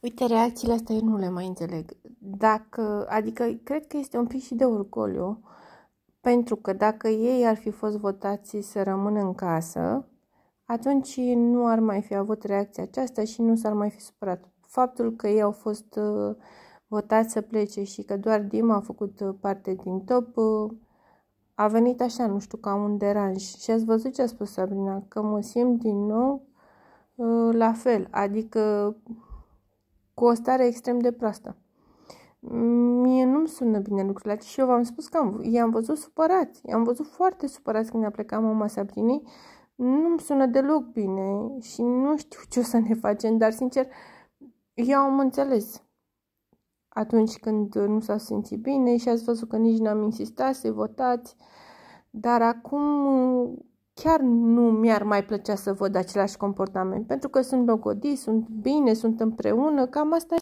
Uite, reacțiile astea eu nu le mai înțeleg. Dacă, adică, cred că este un pic și de orgoliu, pentru că dacă ei ar fi fost votați să rămână în casă, atunci nu ar mai fi avut reacția aceasta și nu s-ar mai fi supărat. Faptul că ei au fost uh, votați să plece și că doar Dima a făcut uh, parte din top, uh, a venit așa, nu știu, ca un deranj. Și ați văzut ce a spus Sabrina, că mă simt din nou la fel, adică cu o stare extrem de proastă. Mie nu-mi sună bine lucrurile acestea și eu v-am spus că am, i-am văzut supărați. I-am văzut foarte supărați când a plecat mama Sabrinei. Nu-mi sună deloc bine și nu știu ce o să ne facem, dar sincer, eu am înțeles atunci când nu s-a simțit bine și ați văzut că nici n-am insistat să votați. Dar acum chiar nu mi-ar mai plăcea să văd același comportament, pentru că sunt logodiți, sunt bine, sunt împreună, cam asta